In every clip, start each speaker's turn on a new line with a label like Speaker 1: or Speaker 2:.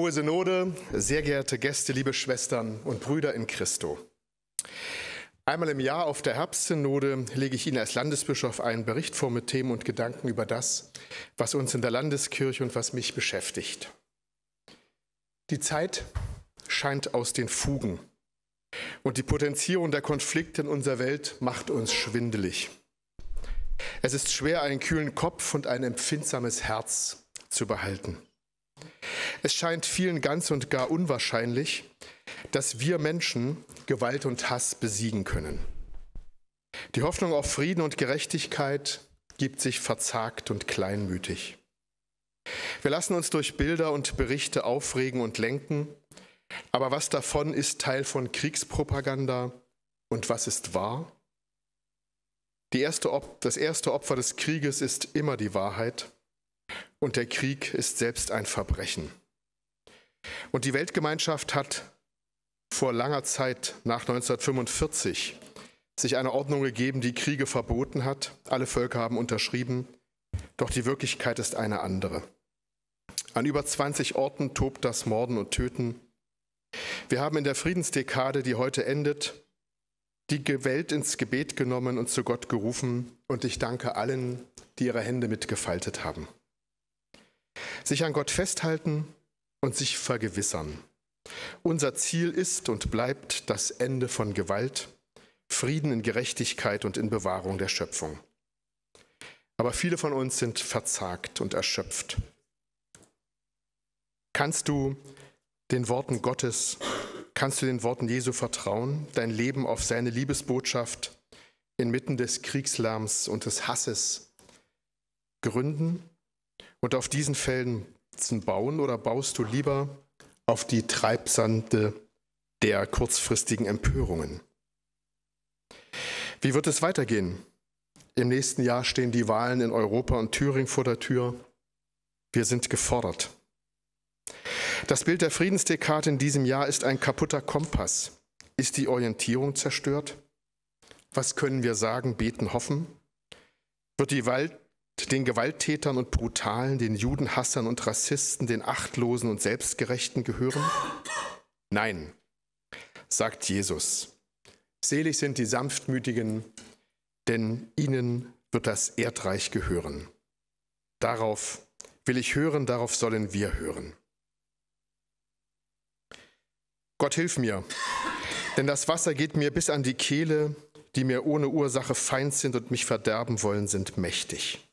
Speaker 1: Hohe Synode, sehr geehrte Gäste, liebe Schwestern und Brüder in Christo. Einmal im Jahr auf der Herbstsynode lege ich Ihnen als Landesbischof einen Bericht vor mit Themen und Gedanken über das, was uns in der Landeskirche und was mich beschäftigt. Die Zeit scheint aus den Fugen und die Potenzierung der Konflikte in unserer Welt macht uns schwindelig. Es ist schwer, einen kühlen Kopf und ein empfindsames Herz zu behalten. Es scheint vielen ganz und gar unwahrscheinlich, dass wir Menschen Gewalt und Hass besiegen können. Die Hoffnung auf Frieden und Gerechtigkeit gibt sich verzagt und kleinmütig. Wir lassen uns durch Bilder und Berichte aufregen und lenken, aber was davon ist Teil von Kriegspropaganda und was ist wahr? Erste das erste Opfer des Krieges ist immer die Wahrheit und der Krieg ist selbst ein Verbrechen. Und die Weltgemeinschaft hat vor langer Zeit nach 1945 sich eine Ordnung gegeben, die Kriege verboten hat. Alle Völker haben unterschrieben. Doch die Wirklichkeit ist eine andere. An über 20 Orten tobt das Morden und Töten. Wir haben in der Friedensdekade, die heute endet, die Welt ins Gebet genommen und zu Gott gerufen. Und ich danke allen, die ihre Hände mitgefaltet haben. Sich an Gott festhalten und sich vergewissern. Unser Ziel ist und bleibt das Ende von Gewalt, Frieden in Gerechtigkeit und in Bewahrung der Schöpfung. Aber viele von uns sind verzagt und erschöpft. Kannst du den Worten Gottes, kannst du den Worten Jesu vertrauen, dein Leben auf seine Liebesbotschaft inmitten des Kriegslärms und des Hasses gründen? Und auf diesen Fällen Stützen bauen oder baust du lieber auf die Treibsande der kurzfristigen Empörungen? Wie wird es weitergehen? Im nächsten Jahr stehen die Wahlen in Europa und Thüringen vor der Tür. Wir sind gefordert. Das Bild der Friedensdekade in diesem Jahr ist ein kaputter Kompass. Ist die Orientierung zerstört? Was können wir sagen, beten, hoffen? Wird die Welt den Gewalttätern und Brutalen, den Judenhassern und Rassisten, den Achtlosen und Selbstgerechten gehören? Nein, sagt Jesus. Selig sind die Sanftmütigen, denn ihnen wird das Erdreich gehören. Darauf will ich hören, darauf sollen wir hören. Gott hilf mir, denn das Wasser geht mir bis an die Kehle, die mir ohne Ursache feind sind und mich verderben wollen, sind mächtig.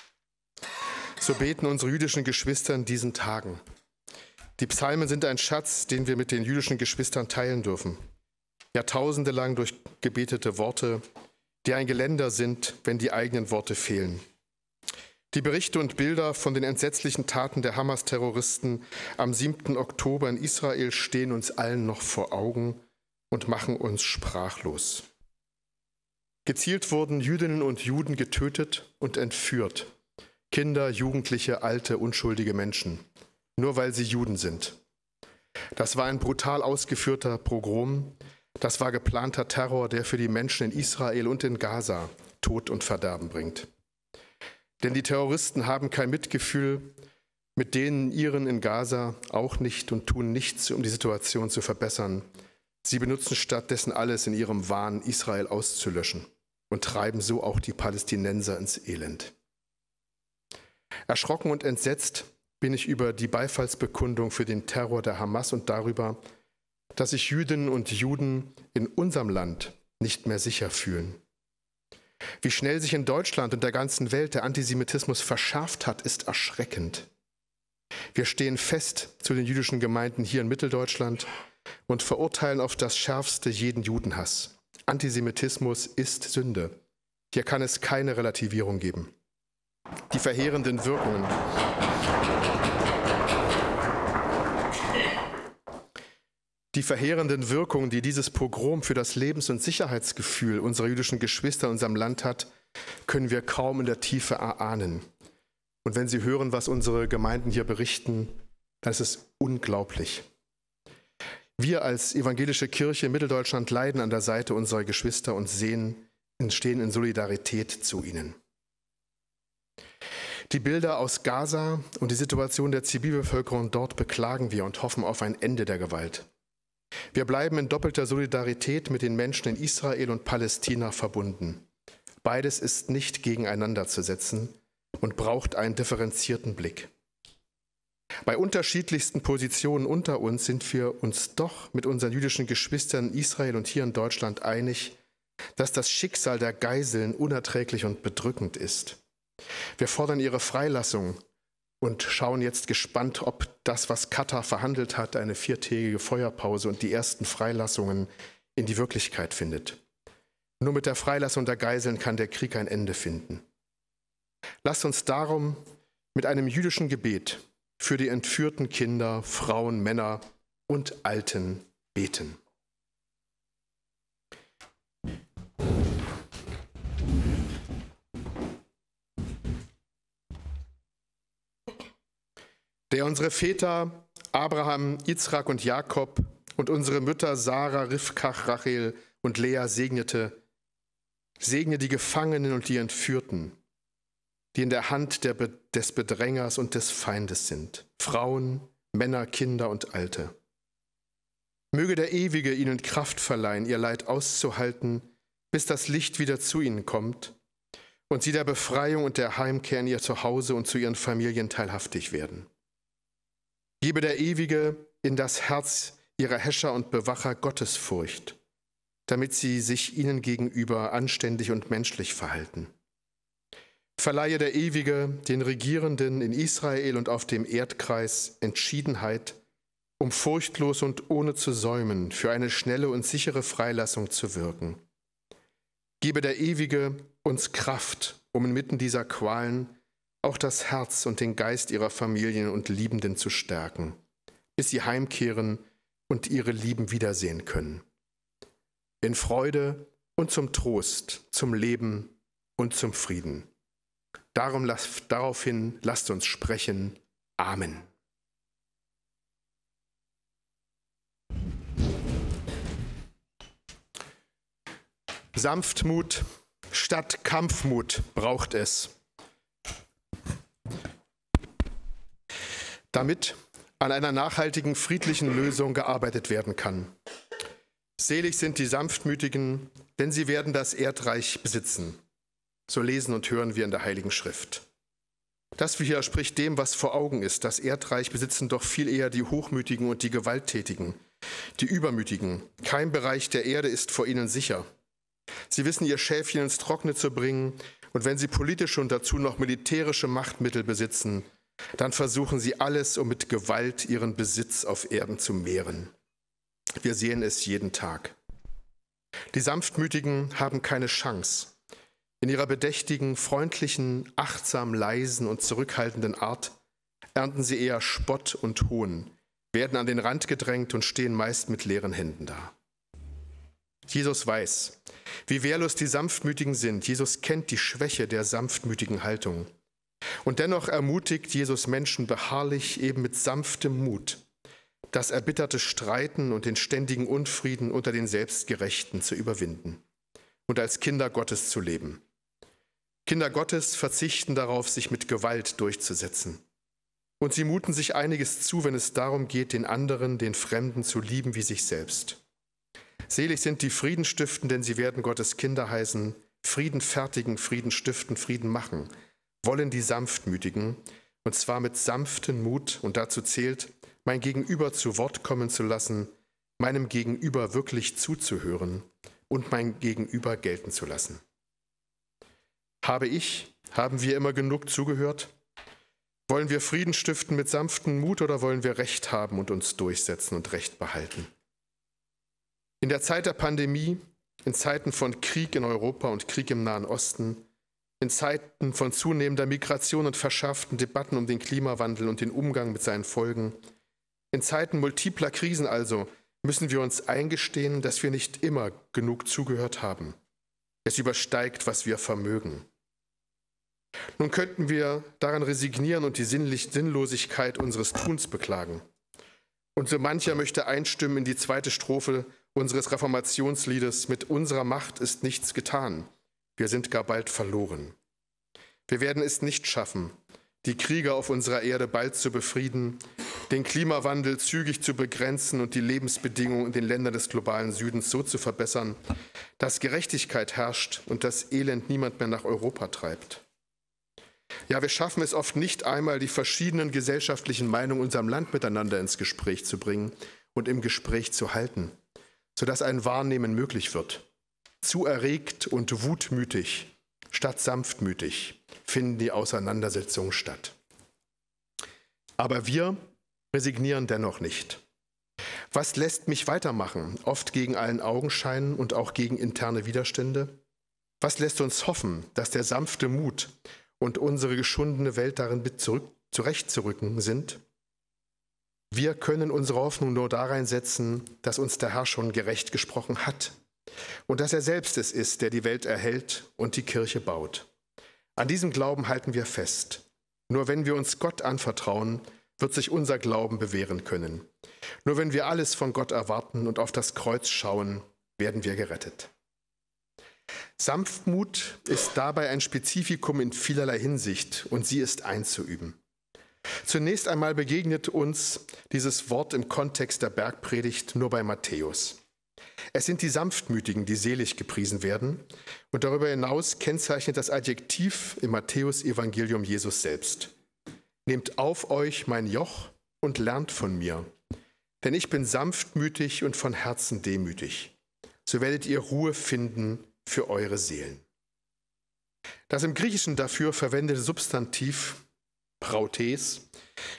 Speaker 1: So beten unsere jüdischen Geschwister in diesen Tagen. Die Psalmen sind ein Schatz, den wir mit den jüdischen Geschwistern teilen dürfen. Jahrtausende lang durch gebetete Worte, die ein Geländer sind, wenn die eigenen Worte fehlen. Die Berichte und Bilder von den entsetzlichen Taten der Hamas-Terroristen am 7. Oktober in Israel stehen uns allen noch vor Augen und machen uns sprachlos. Gezielt wurden Jüdinnen und Juden getötet und entführt. Kinder, Jugendliche, alte, unschuldige Menschen, nur weil sie Juden sind. Das war ein brutal ausgeführter Pogrom, das war geplanter Terror, der für die Menschen in Israel und in Gaza Tod und Verderben bringt. Denn die Terroristen haben kein Mitgefühl mit denen ihren in Gaza auch nicht und tun nichts, um die Situation zu verbessern. Sie benutzen stattdessen alles in ihrem Wahn, Israel auszulöschen und treiben so auch die Palästinenser ins Elend. Erschrocken und entsetzt bin ich über die Beifallsbekundung für den Terror der Hamas und darüber, dass sich Jüdinnen und Juden in unserem Land nicht mehr sicher fühlen. Wie schnell sich in Deutschland und der ganzen Welt der Antisemitismus verschärft hat, ist erschreckend. Wir stehen fest zu den jüdischen Gemeinden hier in Mitteldeutschland und verurteilen auf das Schärfste jeden Judenhass. Antisemitismus ist Sünde. Hier kann es keine Relativierung geben die verheerenden Wirkungen. Die verheerenden Wirkungen, die dieses Pogrom für das Lebens- und Sicherheitsgefühl unserer jüdischen Geschwister in unserem Land hat, können wir kaum in der Tiefe erahnen. Und wenn Sie hören, was unsere Gemeinden hier berichten, dann ist es unglaublich. Wir als evangelische Kirche in Mitteldeutschland leiden an der Seite unserer Geschwister und sehen, entstehen in Solidarität zu ihnen. Die Bilder aus Gaza und die Situation der Zivilbevölkerung dort beklagen wir und hoffen auf ein Ende der Gewalt. Wir bleiben in doppelter Solidarität mit den Menschen in Israel und Palästina verbunden. Beides ist nicht gegeneinander zu setzen und braucht einen differenzierten Blick. Bei unterschiedlichsten Positionen unter uns sind wir uns doch mit unseren jüdischen Geschwistern in Israel und hier in Deutschland einig, dass das Schicksal der Geiseln unerträglich und bedrückend ist. Wir fordern ihre Freilassung und schauen jetzt gespannt, ob das, was Katar verhandelt hat, eine viertägige Feuerpause und die ersten Freilassungen in die Wirklichkeit findet. Nur mit der Freilassung der Geiseln kann der Krieg ein Ende finden. Lasst uns darum mit einem jüdischen Gebet für die entführten Kinder, Frauen, Männer und Alten beten. der unsere Väter Abraham, Izrak und Jakob und unsere Mütter Sarah, Rifkach, Rachel und Lea segnete, segne die Gefangenen und die Entführten, die in der Hand der, des Bedrängers und des Feindes sind, Frauen, Männer, Kinder und Alte. Möge der Ewige ihnen Kraft verleihen, ihr Leid auszuhalten, bis das Licht wieder zu ihnen kommt und sie der Befreiung und der Heimkehr in ihr Zuhause und zu ihren Familien teilhaftig werden. Gebe der Ewige in das Herz ihrer Häscher und Bewacher Gottesfurcht, damit sie sich ihnen gegenüber anständig und menschlich verhalten. Verleihe der Ewige den Regierenden in Israel und auf dem Erdkreis Entschiedenheit, um furchtlos und ohne zu säumen für eine schnelle und sichere Freilassung zu wirken. Gebe der Ewige uns Kraft, um inmitten dieser Qualen auch das Herz und den Geist ihrer Familien und Liebenden zu stärken, bis sie heimkehren und ihre Lieben wiedersehen können. In Freude und zum Trost, zum Leben und zum Frieden. Darum lasst, daraufhin lasst uns sprechen. Amen. Sanftmut statt Kampfmut braucht es. damit an einer nachhaltigen, friedlichen Lösung gearbeitet werden kann. Selig sind die Sanftmütigen, denn sie werden das Erdreich besitzen. So lesen und hören wir in der Heiligen Schrift. Das hier spricht dem, was vor Augen ist. Das Erdreich besitzen doch viel eher die Hochmütigen und die Gewalttätigen, die Übermütigen. Kein Bereich der Erde ist vor ihnen sicher. Sie wissen, ihr Schäfchen ins Trockene zu bringen, und wenn sie politisch und dazu noch militärische Machtmittel besitzen, dann versuchen sie alles, um mit Gewalt ihren Besitz auf Erden zu mehren. Wir sehen es jeden Tag. Die Sanftmütigen haben keine Chance. In ihrer bedächtigen, freundlichen, achtsam leisen und zurückhaltenden Art ernten sie eher Spott und Hohn, werden an den Rand gedrängt und stehen meist mit leeren Händen da. Jesus weiß, wie wehrlos die Sanftmütigen sind. Jesus kennt die Schwäche der sanftmütigen Haltung. Und dennoch ermutigt Jesus Menschen beharrlich eben mit sanftem Mut, das erbitterte Streiten und den ständigen Unfrieden unter den Selbstgerechten zu überwinden und als Kinder Gottes zu leben. Kinder Gottes verzichten darauf, sich mit Gewalt durchzusetzen. Und sie muten sich einiges zu, wenn es darum geht, den anderen, den Fremden zu lieben wie sich selbst. Selig sind die Friedenstiften, denn sie werden Gottes Kinder heißen, Frieden fertigen, Frieden stiften, Frieden machen, wollen die Sanftmütigen, und zwar mit sanftem Mut, und dazu zählt, mein Gegenüber zu Wort kommen zu lassen, meinem Gegenüber wirklich zuzuhören und mein Gegenüber gelten zu lassen. Habe ich, haben wir immer genug zugehört? Wollen wir Frieden stiften mit sanftem Mut oder wollen wir Recht haben und uns durchsetzen und Recht behalten? In der Zeit der Pandemie, in Zeiten von Krieg in Europa und Krieg im Nahen Osten, in Zeiten von zunehmender Migration und verschärften Debatten um den Klimawandel und den Umgang mit seinen Folgen, in Zeiten multipler Krisen also, müssen wir uns eingestehen, dass wir nicht immer genug zugehört haben. Es übersteigt, was wir vermögen. Nun könnten wir daran resignieren und die Sinnlosigkeit unseres Tuns beklagen. Und so mancher möchte einstimmen in die zweite Strophe unseres Reformationsliedes, mit unserer Macht ist nichts getan. Wir sind gar bald verloren. Wir werden es nicht schaffen, die Kriege auf unserer Erde bald zu befrieden, den Klimawandel zügig zu begrenzen und die Lebensbedingungen in den Ländern des globalen Südens so zu verbessern, dass Gerechtigkeit herrscht und das Elend niemand mehr nach Europa treibt. Ja, wir schaffen es oft nicht einmal, die verschiedenen gesellschaftlichen Meinungen unserem Land miteinander ins Gespräch zu bringen und im Gespräch zu halten, sodass ein Wahrnehmen möglich wird. Zu erregt und wutmütig statt sanftmütig finden die Auseinandersetzungen statt. Aber wir resignieren dennoch nicht. Was lässt mich weitermachen, oft gegen allen Augenscheinen und auch gegen interne Widerstände? Was lässt uns hoffen, dass der sanfte Mut und unsere geschundene Welt darin zurück, zurechtzurücken sind? Wir können unsere Hoffnung nur darein setzen, dass uns der Herr schon gerecht gesprochen hat und dass er selbst es ist, der die Welt erhält und die Kirche baut. An diesem Glauben halten wir fest. Nur wenn wir uns Gott anvertrauen, wird sich unser Glauben bewähren können. Nur wenn wir alles von Gott erwarten und auf das Kreuz schauen, werden wir gerettet. Sanftmut ist dabei ein Spezifikum in vielerlei Hinsicht und sie ist einzuüben. Zunächst einmal begegnet uns dieses Wort im Kontext der Bergpredigt nur bei Matthäus. Es sind die Sanftmütigen, die selig gepriesen werden. Und darüber hinaus kennzeichnet das Adjektiv im Matthäusevangelium Jesus selbst. Nehmt auf euch mein Joch und lernt von mir. Denn ich bin sanftmütig und von Herzen demütig. So werdet ihr Ruhe finden für eure Seelen. Das im Griechischen dafür verwendete Substantiv Prautes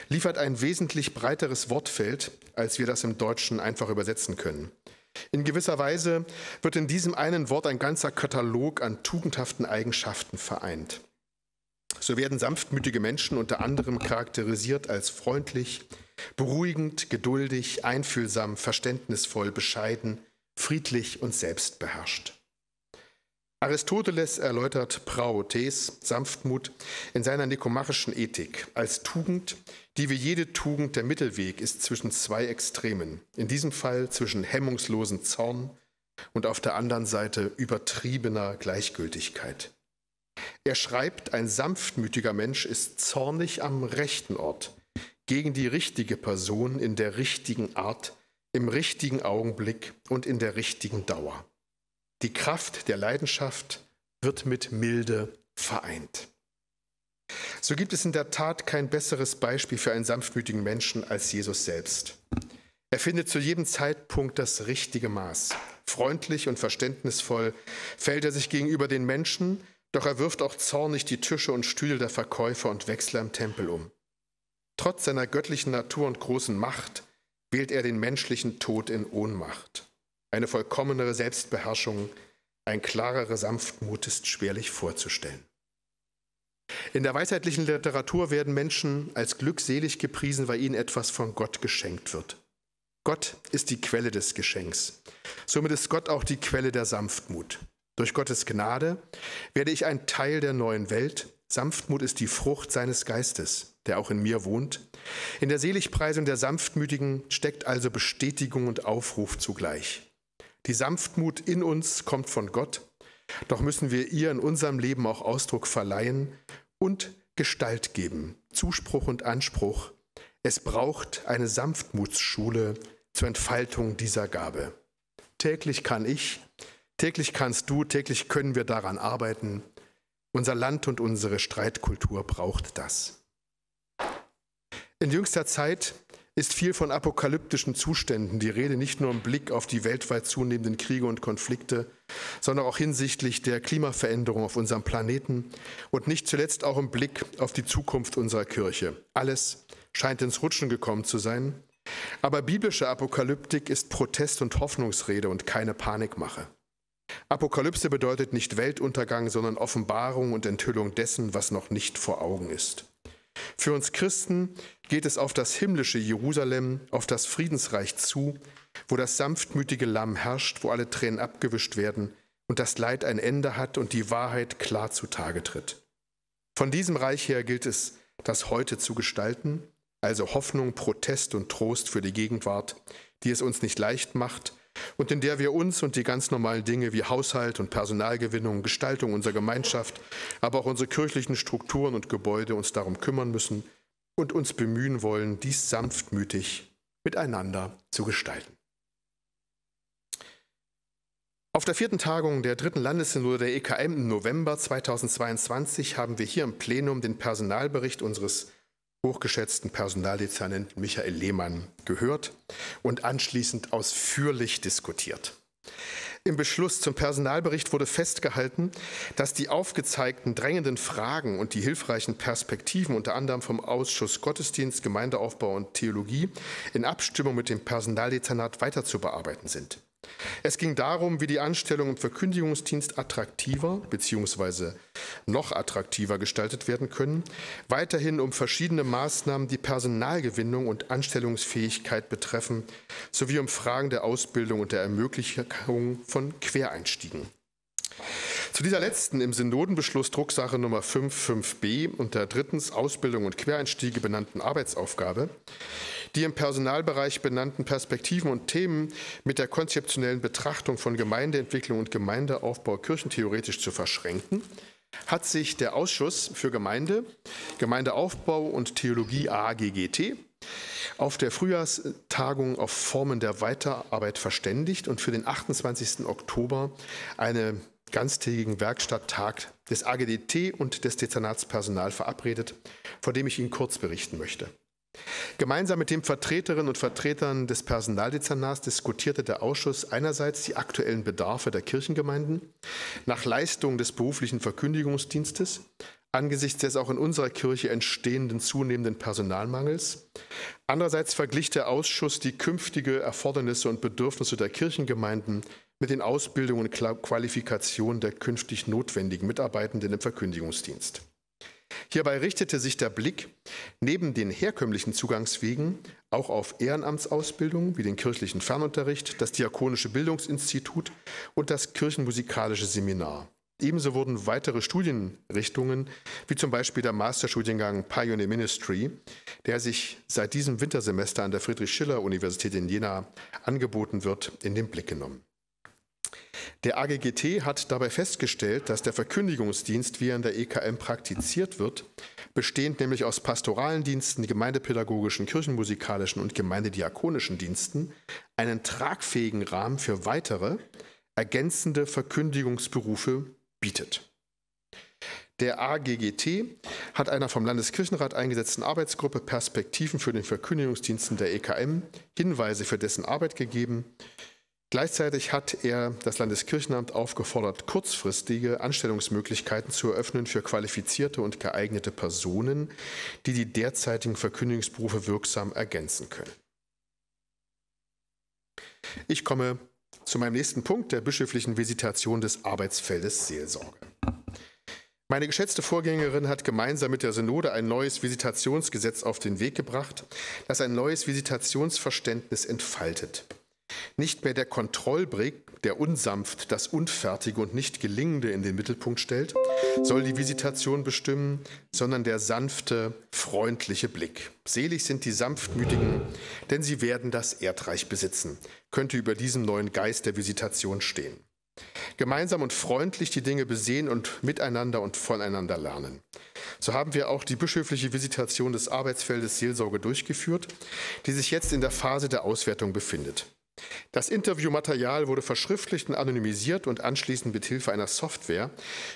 Speaker 1: liefert ein wesentlich breiteres Wortfeld, als wir das im Deutschen einfach übersetzen können. In gewisser Weise wird in diesem einen Wort ein ganzer Katalog an tugendhaften Eigenschaften vereint. So werden sanftmütige Menschen unter anderem charakterisiert als freundlich, beruhigend, geduldig, einfühlsam, verständnisvoll, bescheiden, friedlich und selbstbeherrscht. Aristoteles erläutert Praotes, Sanftmut, in seiner nikomachischen Ethik als Tugend, die wie jede Tugend der Mittelweg ist zwischen zwei Extremen, in diesem Fall zwischen hemmungslosen Zorn und auf der anderen Seite übertriebener Gleichgültigkeit. Er schreibt, ein sanftmütiger Mensch ist zornig am rechten Ort, gegen die richtige Person in der richtigen Art, im richtigen Augenblick und in der richtigen Dauer. Die Kraft der Leidenschaft wird mit Milde vereint. So gibt es in der Tat kein besseres Beispiel für einen sanftmütigen Menschen als Jesus selbst. Er findet zu jedem Zeitpunkt das richtige Maß. Freundlich und verständnisvoll fällt er sich gegenüber den Menschen, doch er wirft auch zornig die Tische und Stühle der Verkäufer und Wechsler im Tempel um. Trotz seiner göttlichen Natur und großen Macht wählt er den menschlichen Tod in Ohnmacht. Eine vollkommenere Selbstbeherrschung, ein klarerer Sanftmut ist schwerlich vorzustellen. In der weisheitlichen Literatur werden Menschen als glückselig gepriesen, weil ihnen etwas von Gott geschenkt wird. Gott ist die Quelle des Geschenks. Somit ist Gott auch die Quelle der Sanftmut. Durch Gottes Gnade werde ich ein Teil der neuen Welt. Sanftmut ist die Frucht seines Geistes, der auch in mir wohnt. In der Seligpreisung der Sanftmütigen steckt also Bestätigung und Aufruf zugleich. Die Sanftmut in uns kommt von Gott, doch müssen wir ihr in unserem Leben auch Ausdruck verleihen und Gestalt geben, Zuspruch und Anspruch. Es braucht eine Sanftmutsschule zur Entfaltung dieser Gabe. Täglich kann ich, täglich kannst du, täglich können wir daran arbeiten. Unser Land und unsere Streitkultur braucht das. In jüngster Zeit ist viel von apokalyptischen Zuständen die Rede, nicht nur im Blick auf die weltweit zunehmenden Kriege und Konflikte, sondern auch hinsichtlich der Klimaveränderung auf unserem Planeten und nicht zuletzt auch im Blick auf die Zukunft unserer Kirche. Alles scheint ins Rutschen gekommen zu sein, aber biblische Apokalyptik ist Protest und Hoffnungsrede und keine Panikmache. Apokalypse bedeutet nicht Weltuntergang, sondern Offenbarung und Enthüllung dessen, was noch nicht vor Augen ist. Für uns Christen geht es auf das himmlische Jerusalem, auf das Friedensreich zu, wo das sanftmütige Lamm herrscht, wo alle Tränen abgewischt werden und das Leid ein Ende hat und die Wahrheit klar zutage tritt. Von diesem Reich her gilt es, das heute zu gestalten, also Hoffnung, Protest und Trost für die Gegenwart, die es uns nicht leicht macht und in der wir uns und die ganz normalen Dinge wie Haushalt und Personalgewinnung, Gestaltung unserer Gemeinschaft, aber auch unsere kirchlichen Strukturen und Gebäude uns darum kümmern müssen – und uns bemühen wollen, dies sanftmütig miteinander zu gestalten. Auf der vierten Tagung der dritten Landessynode der EKM im November 2022 haben wir hier im Plenum den Personalbericht unseres hochgeschätzten Personaldezernenten Michael Lehmann gehört und anschließend ausführlich diskutiert. Im Beschluss zum Personalbericht wurde festgehalten, dass die aufgezeigten drängenden Fragen und die hilfreichen Perspektiven unter anderem vom Ausschuss Gottesdienst, Gemeindeaufbau und Theologie in Abstimmung mit dem Personaldezernat weiter zu bearbeiten sind. Es ging darum, wie die Anstellung im Verkündigungsdienst attraktiver bzw. noch attraktiver gestaltet werden können, weiterhin um verschiedene Maßnahmen, die Personalgewinnung und Anstellungsfähigkeit betreffen, sowie um Fragen der Ausbildung und der Ermöglichung von Quereinstiegen. Zu dieser letzten im Synodenbeschluss Drucksache Nummer 55b der drittens Ausbildung und Quereinstiege benannten Arbeitsaufgabe, die im Personalbereich benannten Perspektiven und Themen mit der konzeptionellen Betrachtung von Gemeindeentwicklung und Gemeindeaufbau kirchentheoretisch zu verschränken, hat sich der Ausschuss für Gemeinde, Gemeindeaufbau und Theologie AGGT auf der Frühjahrstagung auf Formen der Weiterarbeit verständigt und für den 28. Oktober eine ganztägigen Werkstatttag des AGDT und des Dezernatspersonal verabredet, von dem ich Ihnen kurz berichten möchte. Gemeinsam mit den Vertreterinnen und Vertretern des Personaldezernats diskutierte der Ausschuss einerseits die aktuellen Bedarfe der Kirchengemeinden nach Leistung des beruflichen Verkündigungsdienstes angesichts des auch in unserer Kirche entstehenden zunehmenden Personalmangels. Andererseits verglich der Ausschuss die künftige Erfordernisse und Bedürfnisse der Kirchengemeinden mit den Ausbildungen und Qualifikationen der künftig notwendigen Mitarbeitenden im Verkündigungsdienst. Hierbei richtete sich der Blick neben den herkömmlichen Zugangswegen auch auf Ehrenamtsausbildungen wie den kirchlichen Fernunterricht, das Diakonische Bildungsinstitut und das Kirchenmusikalische Seminar. Ebenso wurden weitere Studienrichtungen, wie zum Beispiel der Masterstudiengang Pioneer Ministry, der sich seit diesem Wintersemester an der Friedrich-Schiller-Universität in Jena angeboten wird, in den Blick genommen. Der AGGT hat dabei festgestellt, dass der Verkündigungsdienst, wie er in der EKM praktiziert wird, bestehend nämlich aus pastoralen Diensten, gemeindepädagogischen, kirchenmusikalischen und gemeindediakonischen Diensten, einen tragfähigen Rahmen für weitere ergänzende Verkündigungsberufe bietet. Der AGGT hat einer vom Landeskirchenrat eingesetzten Arbeitsgruppe Perspektiven für den Verkündigungsdiensten der EKM Hinweise für dessen Arbeit gegeben. Gleichzeitig hat er das Landeskirchenamt aufgefordert, kurzfristige Anstellungsmöglichkeiten zu eröffnen für qualifizierte und geeignete Personen, die die derzeitigen Verkündigungsberufe wirksam ergänzen können. Ich komme zu meinem nächsten Punkt, der bischöflichen Visitation des Arbeitsfeldes Seelsorge. Meine geschätzte Vorgängerin hat gemeinsam mit der Synode ein neues Visitationsgesetz auf den Weg gebracht, das ein neues Visitationsverständnis entfaltet. Nicht mehr der Kontrollblick, der unsanft das Unfertige und nicht Gelingende in den Mittelpunkt stellt, soll die Visitation bestimmen, sondern der sanfte, freundliche Blick. Selig sind die Sanftmütigen, denn sie werden das Erdreich besitzen, könnte über diesem neuen Geist der Visitation stehen. Gemeinsam und freundlich die Dinge besehen und miteinander und voneinander lernen. So haben wir auch die bischöfliche Visitation des Arbeitsfeldes Seelsorge durchgeführt, die sich jetzt in der Phase der Auswertung befindet. Das Interviewmaterial wurde verschriftlicht und anonymisiert und anschließend mit Hilfe einer Software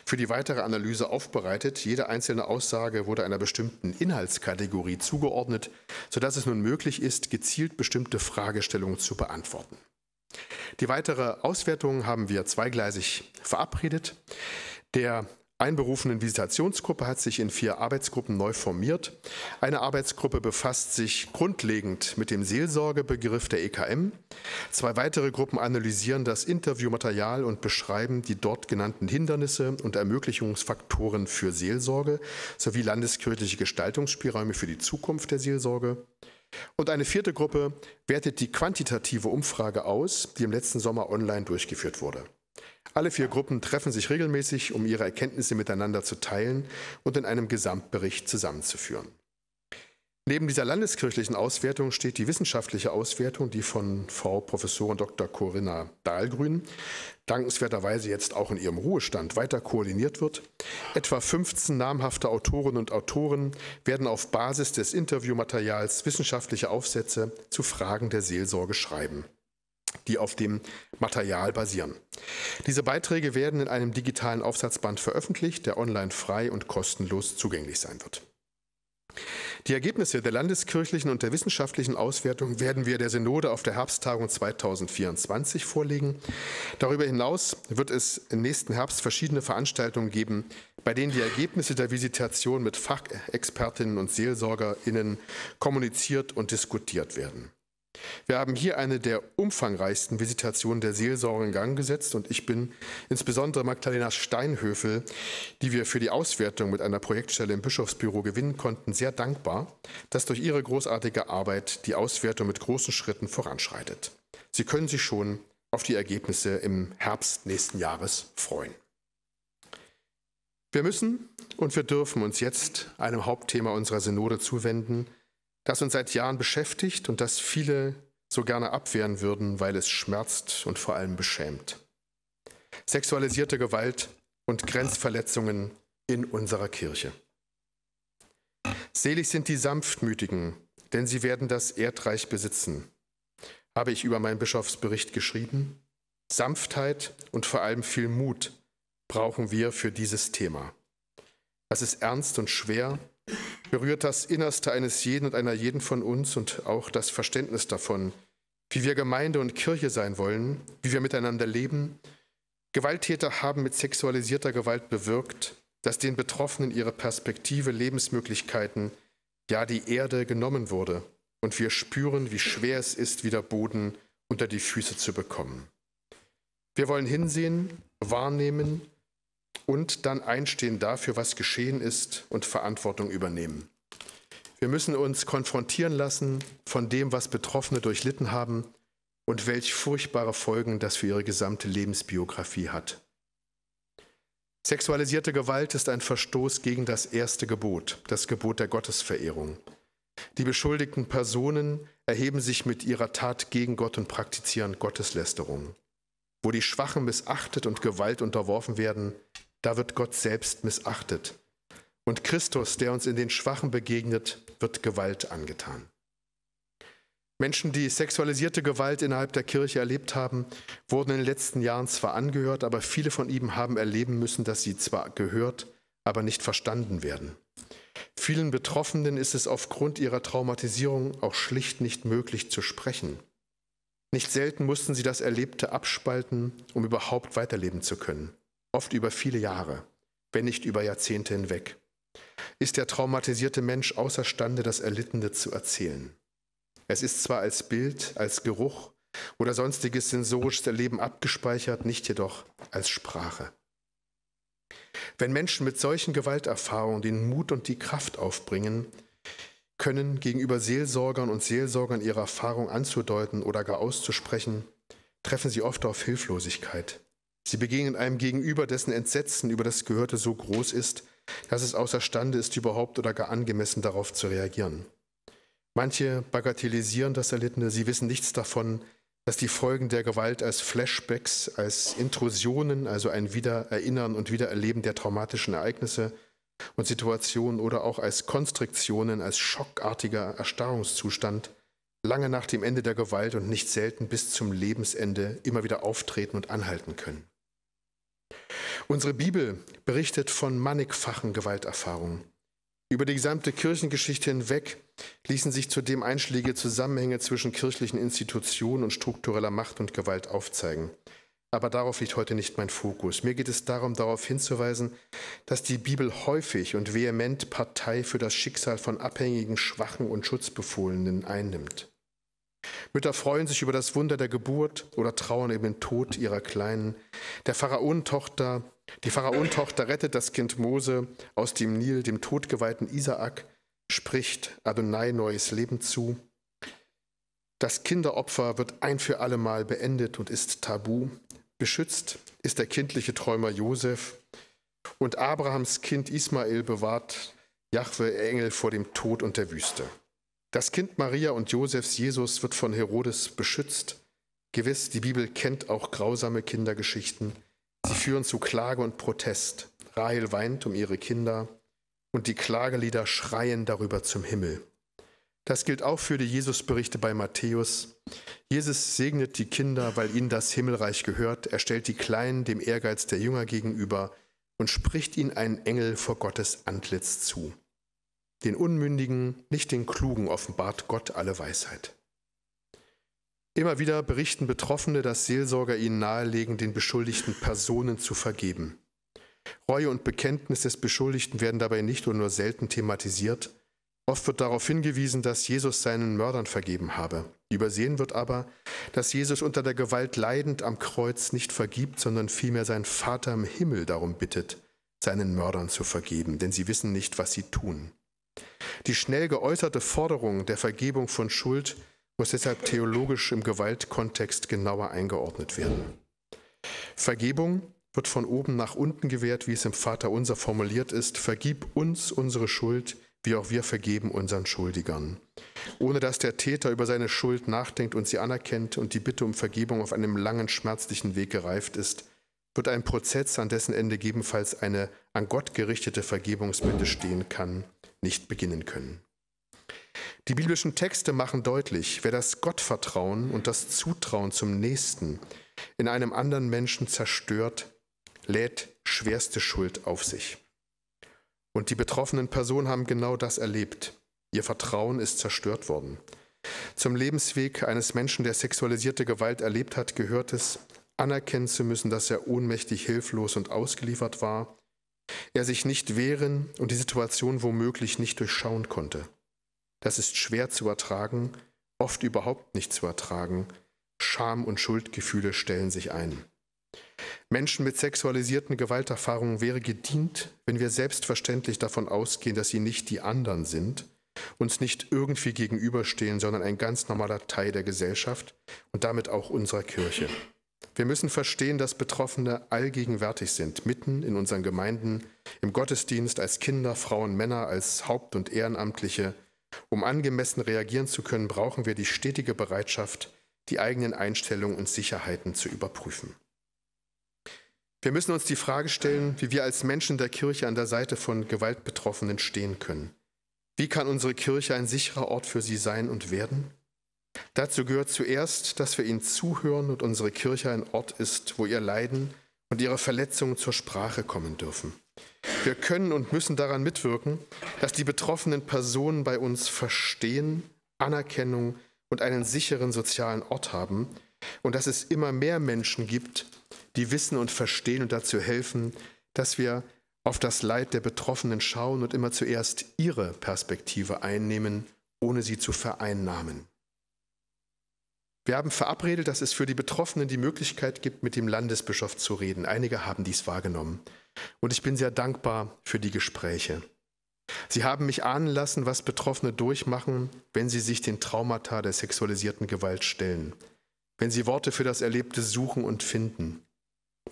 Speaker 1: für die weitere Analyse aufbereitet. Jede einzelne Aussage wurde einer bestimmten Inhaltskategorie zugeordnet, sodass es nun möglich ist, gezielt bestimmte Fragestellungen zu beantworten. Die weitere Auswertung haben wir zweigleisig verabredet. Der einberufenen Visitationsgruppe hat sich in vier Arbeitsgruppen neu formiert. Eine Arbeitsgruppe befasst sich grundlegend mit dem Seelsorgebegriff der EKM. Zwei weitere Gruppen analysieren das Interviewmaterial und beschreiben die dort genannten Hindernisse und Ermöglichungsfaktoren für Seelsorge sowie landeskirchliche Gestaltungsspielräume für die Zukunft der Seelsorge. Und eine vierte Gruppe wertet die quantitative Umfrage aus, die im letzten Sommer online durchgeführt wurde. Alle vier Gruppen treffen sich regelmäßig, um ihre Erkenntnisse miteinander zu teilen und in einem Gesamtbericht zusammenzuführen. Neben dieser landeskirchlichen Auswertung steht die wissenschaftliche Auswertung, die von Frau Professorin Dr. Corinna Dahlgrün dankenswerterweise jetzt auch in ihrem Ruhestand weiter koordiniert wird. Etwa 15 namhafte Autorinnen und Autoren werden auf Basis des Interviewmaterials wissenschaftliche Aufsätze zu Fragen der Seelsorge schreiben die auf dem Material basieren. Diese Beiträge werden in einem digitalen Aufsatzband veröffentlicht, der online frei und kostenlos zugänglich sein wird. Die Ergebnisse der landeskirchlichen und der wissenschaftlichen Auswertung werden wir der Synode auf der Herbsttagung 2024 vorlegen. Darüber hinaus wird es im nächsten Herbst verschiedene Veranstaltungen geben, bei denen die Ergebnisse der Visitation mit Fachexpertinnen und Seelsorgerinnen kommuniziert und diskutiert werden. Wir haben hier eine der umfangreichsten Visitationen der Seelsorge in Gang gesetzt und ich bin insbesondere Magdalena Steinhöfel, die wir für die Auswertung mit einer Projektstelle im Bischofsbüro gewinnen konnten, sehr dankbar, dass durch ihre großartige Arbeit die Auswertung mit großen Schritten voranschreitet. Sie können sich schon auf die Ergebnisse im Herbst nächsten Jahres freuen. Wir müssen und wir dürfen uns jetzt einem Hauptthema unserer Synode zuwenden – das uns seit Jahren beschäftigt und das viele so gerne abwehren würden, weil es schmerzt und vor allem beschämt. Sexualisierte Gewalt und Grenzverletzungen in unserer Kirche. Selig sind die Sanftmütigen, denn sie werden das Erdreich besitzen. Habe ich über meinen Bischofsbericht geschrieben? Sanftheit und vor allem viel Mut brauchen wir für dieses Thema. Das ist ernst und schwer berührt das Innerste eines jeden und einer jeden von uns und auch das Verständnis davon, wie wir Gemeinde und Kirche sein wollen, wie wir miteinander leben. Gewalttäter haben mit sexualisierter Gewalt bewirkt, dass den Betroffenen ihre Perspektive, Lebensmöglichkeiten, ja die Erde genommen wurde. Und wir spüren, wie schwer es ist, wieder Boden unter die Füße zu bekommen. Wir wollen hinsehen, wahrnehmen, und dann einstehen dafür, was geschehen ist und Verantwortung übernehmen. Wir müssen uns konfrontieren lassen von dem, was Betroffene durchlitten haben und welch furchtbare Folgen das für ihre gesamte Lebensbiografie hat. Sexualisierte Gewalt ist ein Verstoß gegen das erste Gebot, das Gebot der Gottesverehrung. Die beschuldigten Personen erheben sich mit ihrer Tat gegen Gott und praktizieren Gotteslästerung. Wo die Schwachen missachtet und Gewalt unterworfen werden, da wird Gott selbst missachtet. Und Christus, der uns in den Schwachen begegnet, wird Gewalt angetan. Menschen, die sexualisierte Gewalt innerhalb der Kirche erlebt haben, wurden in den letzten Jahren zwar angehört, aber viele von ihnen haben erleben müssen, dass sie zwar gehört, aber nicht verstanden werden. Vielen Betroffenen ist es aufgrund ihrer Traumatisierung auch schlicht nicht möglich zu sprechen. Nicht selten mussten sie das Erlebte abspalten, um überhaupt weiterleben zu können oft über viele Jahre, wenn nicht über Jahrzehnte hinweg, ist der traumatisierte Mensch außerstande, das Erlittene zu erzählen. Es ist zwar als Bild, als Geruch oder sonstiges sensorisches Erleben abgespeichert, nicht jedoch als Sprache. Wenn Menschen mit solchen Gewalterfahrungen den Mut und die Kraft aufbringen, können gegenüber Seelsorgern und Seelsorgern ihre Erfahrung anzudeuten oder gar auszusprechen, treffen sie oft auf Hilflosigkeit. Sie begegnen einem Gegenüber, dessen Entsetzen über das Gehörte so groß ist, dass es außerstande ist, überhaupt oder gar angemessen darauf zu reagieren. Manche bagatellisieren das Erlittene, sie wissen nichts davon, dass die Folgen der Gewalt als Flashbacks, als Intrusionen, also ein Wiedererinnern und Wiedererleben der traumatischen Ereignisse und Situationen oder auch als Konstriktionen, als schockartiger Erstarrungszustand lange nach dem Ende der Gewalt und nicht selten bis zum Lebensende immer wieder auftreten und anhalten können. Unsere Bibel berichtet von mannigfachen Gewalterfahrungen. Über die gesamte Kirchengeschichte hinweg ließen sich zudem einschlägige Zusammenhänge zwischen kirchlichen Institutionen und struktureller Macht und Gewalt aufzeigen. Aber darauf liegt heute nicht mein Fokus. Mir geht es darum, darauf hinzuweisen, dass die Bibel häufig und vehement Partei für das Schicksal von abhängigen, schwachen und Schutzbefohlenen einnimmt. Mütter freuen sich über das Wunder der Geburt oder trauern eben den Tod ihrer Kleinen. Der Pharaonentochter, die Pharaonentochter rettet das Kind Mose aus dem Nil, dem todgeweihten Isaak, spricht Adonai neues Leben zu. Das Kinderopfer wird ein für allemal beendet und ist tabu. Beschützt ist der kindliche Träumer Josef und Abrahams Kind Ismael bewahrt Jahwe Engel vor dem Tod und der Wüste. Das Kind Maria und Josefs Jesus wird von Herodes beschützt. Gewiss, die Bibel kennt auch grausame Kindergeschichten. Sie führen zu Klage und Protest. Rahel weint um ihre Kinder und die Klagelieder schreien darüber zum Himmel. Das gilt auch für die Jesusberichte bei Matthäus. Jesus segnet die Kinder, weil ihnen das Himmelreich gehört. Er stellt die Kleinen dem Ehrgeiz der Jünger gegenüber und spricht ihnen einen Engel vor Gottes Antlitz zu. Den Unmündigen, nicht den Klugen offenbart Gott alle Weisheit. Immer wieder berichten Betroffene, dass Seelsorger ihnen nahelegen, den beschuldigten Personen zu vergeben. Reue und Bekenntnis des Beschuldigten werden dabei nicht und nur selten thematisiert. Oft wird darauf hingewiesen, dass Jesus seinen Mördern vergeben habe. Übersehen wird aber, dass Jesus unter der Gewalt leidend am Kreuz nicht vergibt, sondern vielmehr seinen Vater im Himmel darum bittet, seinen Mördern zu vergeben, denn sie wissen nicht, was sie tun. Die schnell geäußerte Forderung der Vergebung von Schuld muss deshalb theologisch im Gewaltkontext genauer eingeordnet werden. Vergebung wird von oben nach unten gewährt, wie es im Vaterunser formuliert ist. Vergib uns unsere Schuld, wie auch wir vergeben unseren Schuldigern. Ohne dass der Täter über seine Schuld nachdenkt und sie anerkennt und die Bitte um Vergebung auf einem langen, schmerzlichen Weg gereift ist, wird ein Prozess, an dessen Ende ebenfalls eine an Gott gerichtete Vergebungsbitte stehen kann, nicht beginnen können. Die biblischen Texte machen deutlich, wer das Gottvertrauen und das Zutrauen zum Nächsten in einem anderen Menschen zerstört, lädt schwerste Schuld auf sich. Und die betroffenen Personen haben genau das erlebt. Ihr Vertrauen ist zerstört worden. Zum Lebensweg eines Menschen, der sexualisierte Gewalt erlebt hat, gehört es, anerkennen zu müssen, dass er ohnmächtig, hilflos und ausgeliefert war er sich nicht wehren und die Situation womöglich nicht durchschauen konnte. Das ist schwer zu ertragen, oft überhaupt nicht zu ertragen. Scham und Schuldgefühle stellen sich ein. Menschen mit sexualisierten Gewalterfahrungen wäre gedient, wenn wir selbstverständlich davon ausgehen, dass sie nicht die anderen sind, uns nicht irgendwie gegenüberstehen, sondern ein ganz normaler Teil der Gesellschaft und damit auch unserer Kirche. Wir müssen verstehen, dass Betroffene allgegenwärtig sind, mitten in unseren Gemeinden, im Gottesdienst, als Kinder, Frauen, Männer, als Haupt- und Ehrenamtliche. Um angemessen reagieren zu können, brauchen wir die stetige Bereitschaft, die eigenen Einstellungen und Sicherheiten zu überprüfen. Wir müssen uns die Frage stellen, wie wir als Menschen der Kirche an der Seite von Gewaltbetroffenen stehen können. Wie kann unsere Kirche ein sicherer Ort für sie sein und werden? Dazu gehört zuerst, dass wir ihnen zuhören und unsere Kirche ein Ort ist, wo ihr Leiden und ihre Verletzungen zur Sprache kommen dürfen. Wir können und müssen daran mitwirken, dass die betroffenen Personen bei uns Verstehen, Anerkennung und einen sicheren sozialen Ort haben und dass es immer mehr Menschen gibt, die wissen und verstehen und dazu helfen, dass wir auf das Leid der Betroffenen schauen und immer zuerst ihre Perspektive einnehmen, ohne sie zu vereinnahmen. Wir haben verabredet, dass es für die Betroffenen die Möglichkeit gibt, mit dem Landesbischof zu reden. Einige haben dies wahrgenommen. Und ich bin sehr dankbar für die Gespräche. Sie haben mich ahnen lassen, was Betroffene durchmachen, wenn sie sich den Traumata der sexualisierten Gewalt stellen, wenn sie Worte für das Erlebte suchen und finden,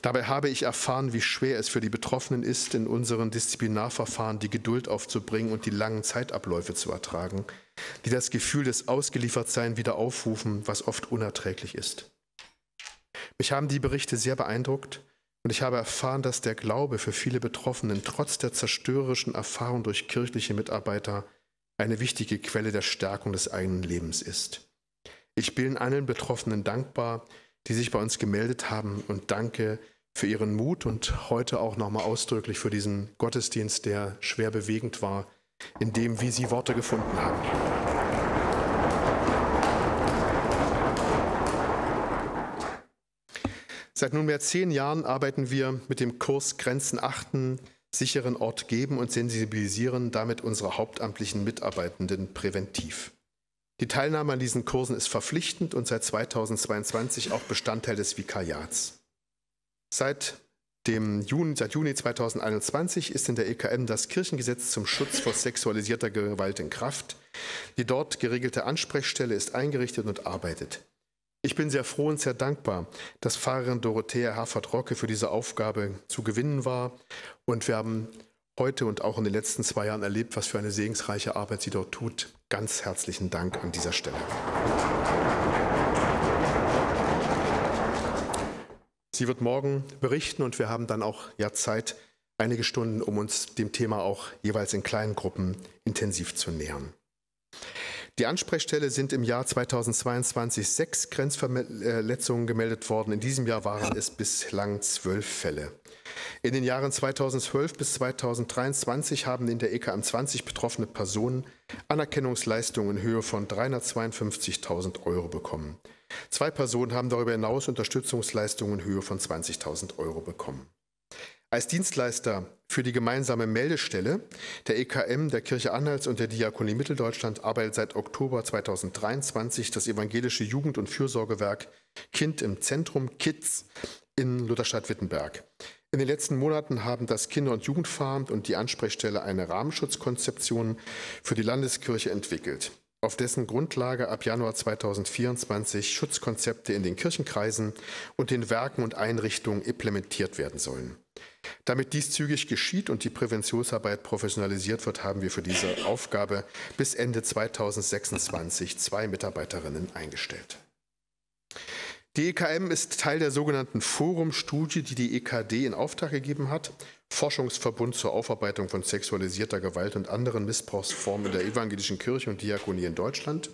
Speaker 1: Dabei habe ich erfahren, wie schwer es für die Betroffenen ist, in unseren Disziplinarverfahren die Geduld aufzubringen und die langen Zeitabläufe zu ertragen, die das Gefühl des Ausgeliefertsein wieder aufrufen, was oft unerträglich ist. Mich haben die Berichte sehr beeindruckt und ich habe erfahren, dass der Glaube für viele Betroffenen trotz der zerstörerischen Erfahrung durch kirchliche Mitarbeiter eine wichtige Quelle der Stärkung des eigenen Lebens ist. Ich bin allen Betroffenen dankbar, die sich bei uns gemeldet haben. Und danke für ihren Mut und heute auch nochmal ausdrücklich für diesen Gottesdienst, der schwer bewegend war, in dem, wie sie Worte gefunden haben. Seit nunmehr zehn Jahren arbeiten wir mit dem Kurs Grenzen achten, sicheren Ort geben und sensibilisieren damit unsere hauptamtlichen Mitarbeitenden präventiv. Die Teilnahme an diesen Kursen ist verpflichtend und seit 2022 auch Bestandteil des Vikariats. Seit, dem Juni, seit Juni 2021 ist in der EKM das Kirchengesetz zum Schutz vor sexualisierter Gewalt in Kraft. Die dort geregelte Ansprechstelle ist eingerichtet und arbeitet. Ich bin sehr froh und sehr dankbar, dass Pfarrerin Dorothea Herford-Rocke für diese Aufgabe zu gewinnen war. Und wir haben heute und auch in den letzten zwei Jahren erlebt, was für eine segensreiche Arbeit sie dort tut. Ganz herzlichen Dank an dieser Stelle. Sie wird morgen berichten und wir haben dann auch ja Zeit, einige Stunden, um uns dem Thema auch jeweils in kleinen Gruppen intensiv zu nähern. Die Ansprechstelle sind im Jahr 2022 sechs Grenzverletzungen gemeldet worden. In diesem Jahr waren es bislang zwölf Fälle. In den Jahren 2012 bis 2023 haben in der EKM 20 betroffene Personen Anerkennungsleistungen in Höhe von 352.000 Euro bekommen. Zwei Personen haben darüber hinaus Unterstützungsleistungen in Höhe von 20.000 Euro bekommen. Als Dienstleister für die gemeinsame Meldestelle der EKM, der Kirche Anhalts und der Diakonie Mitteldeutschland arbeitet seit Oktober 2023 das evangelische Jugend- und Fürsorgewerk Kind im Zentrum KIDS in Lutherstadt-Wittenberg. In den letzten Monaten haben das Kinder- und Jugendfarm und die Ansprechstelle eine Rahmenschutzkonzeption für die Landeskirche entwickelt auf dessen Grundlage ab Januar 2024 Schutzkonzepte in den Kirchenkreisen und den Werken und Einrichtungen implementiert werden sollen. Damit dies zügig geschieht und die Präventionsarbeit professionalisiert wird, haben wir für diese Aufgabe bis Ende 2026 zwei Mitarbeiterinnen eingestellt. Die EKM ist Teil der sogenannten Forumstudie, die die EKD in Auftrag gegeben hat Forschungsverbund zur Aufarbeitung von sexualisierter Gewalt und anderen Missbrauchsformen der evangelischen Kirche und Diakonie in Deutschland.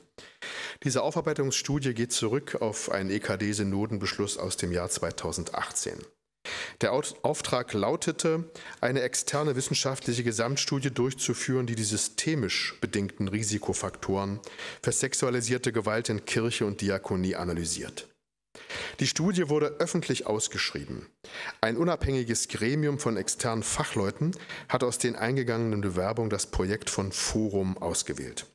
Speaker 1: Diese Aufarbeitungsstudie geht zurück auf einen EKD-Synodenbeschluss aus dem Jahr 2018. Der Auftrag lautete, eine externe wissenschaftliche Gesamtstudie durchzuführen, die die systemisch bedingten Risikofaktoren für sexualisierte Gewalt in Kirche und Diakonie analysiert. Die Studie wurde öffentlich ausgeschrieben. Ein unabhängiges Gremium von externen Fachleuten hat aus den eingegangenen Bewerbungen das Projekt von Forum ausgewählt.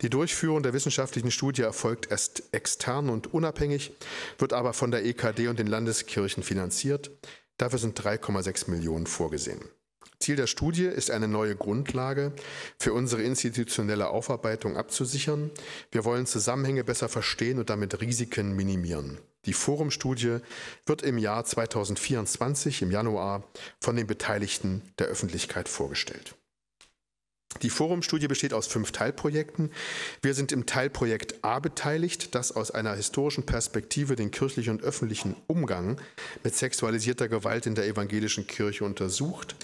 Speaker 1: Die Durchführung der wissenschaftlichen Studie erfolgt erst extern und unabhängig, wird aber von der EKD und den Landeskirchen finanziert. Dafür sind 3,6 Millionen vorgesehen. Ziel der Studie ist, eine neue Grundlage für unsere institutionelle Aufarbeitung abzusichern. Wir wollen Zusammenhänge besser verstehen und damit Risiken minimieren. Die Forumstudie wird im Jahr 2024, im Januar, von den Beteiligten der Öffentlichkeit vorgestellt. Die Forumstudie besteht aus fünf Teilprojekten. Wir sind im Teilprojekt A beteiligt, das aus einer historischen Perspektive den kirchlichen und öffentlichen Umgang mit sexualisierter Gewalt in der evangelischen Kirche untersucht.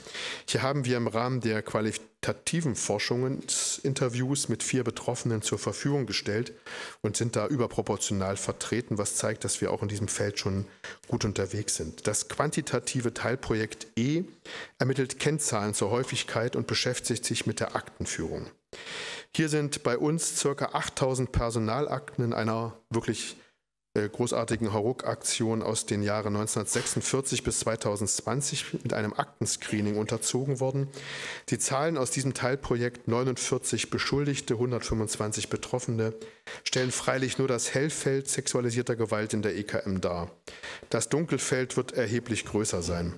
Speaker 1: Hier haben wir im Rahmen der Qualifizierung qualitativen Forschungsinterviews mit vier Betroffenen zur Verfügung gestellt und sind da überproportional vertreten, was zeigt, dass wir auch in diesem Feld schon gut unterwegs sind. Das quantitative Teilprojekt E ermittelt Kennzahlen zur Häufigkeit und beschäftigt sich mit der Aktenführung. Hier sind bei uns ca. 8000 Personalakten in einer wirklich äh, großartigen Hauruck-Aktion aus den Jahren 1946 bis 2020 mit einem Aktenscreening unterzogen worden. Die Zahlen aus diesem Teilprojekt 49 Beschuldigte, 125 Betroffene stellen freilich nur das Hellfeld sexualisierter Gewalt in der EKM dar. Das Dunkelfeld wird erheblich größer sein.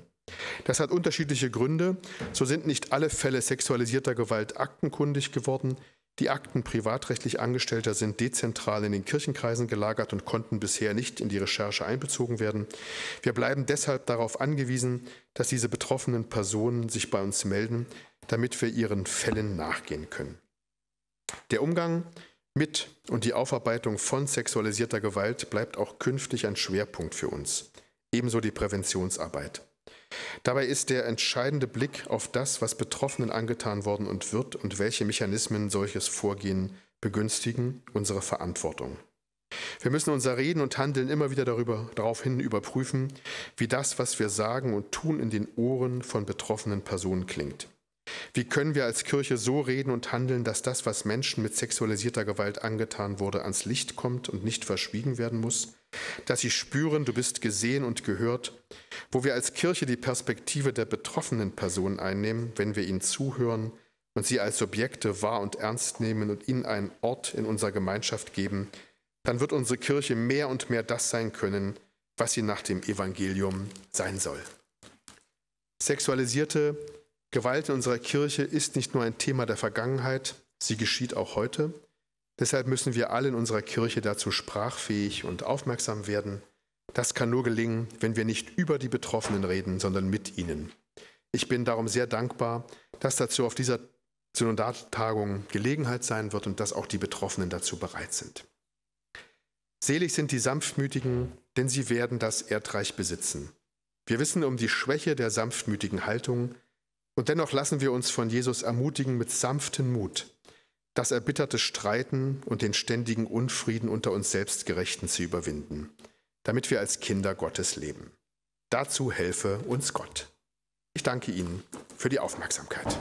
Speaker 1: Das hat unterschiedliche Gründe. So sind nicht alle Fälle sexualisierter Gewalt aktenkundig geworden. Die Akten privatrechtlich Angestellter sind dezentral in den Kirchenkreisen gelagert und konnten bisher nicht in die Recherche einbezogen werden. Wir bleiben deshalb darauf angewiesen, dass diese betroffenen Personen sich bei uns melden, damit wir ihren Fällen nachgehen können. Der Umgang mit und die Aufarbeitung von sexualisierter Gewalt bleibt auch künftig ein Schwerpunkt für uns. Ebenso die Präventionsarbeit. Dabei ist der entscheidende Blick auf das, was Betroffenen angetan worden und wird und welche Mechanismen solches Vorgehen begünstigen, unsere Verantwortung. Wir müssen unser Reden und Handeln immer wieder darüber, darauf hin überprüfen, wie das, was wir sagen und tun, in den Ohren von betroffenen Personen klingt. Wie können wir als Kirche so reden und handeln, dass das, was Menschen mit sexualisierter Gewalt angetan wurde, ans Licht kommt und nicht verschwiegen werden muss? Dass sie spüren, du bist gesehen und gehört, wo wir als Kirche die Perspektive der betroffenen Person einnehmen, wenn wir ihnen zuhören und sie als Subjekte wahr und ernst nehmen und ihnen einen Ort in unserer Gemeinschaft geben, dann wird unsere Kirche mehr und mehr das sein können, was sie nach dem Evangelium sein soll. Sexualisierte Gewalt in unserer Kirche ist nicht nur ein Thema der Vergangenheit, sie geschieht auch heute. Deshalb müssen wir alle in unserer Kirche dazu sprachfähig und aufmerksam werden. Das kann nur gelingen, wenn wir nicht über die Betroffenen reden, sondern mit ihnen. Ich bin darum sehr dankbar, dass dazu auf dieser Synodatagung Gelegenheit sein wird und dass auch die Betroffenen dazu bereit sind. Selig sind die Sanftmütigen, denn sie werden das Erdreich besitzen. Wir wissen um die Schwäche der sanftmütigen Haltung, und dennoch lassen wir uns von Jesus ermutigen mit sanftem Mut, das erbitterte Streiten und den ständigen Unfrieden unter uns Selbstgerechten zu überwinden, damit wir als Kinder Gottes leben. Dazu helfe uns Gott. Ich danke Ihnen für die Aufmerksamkeit.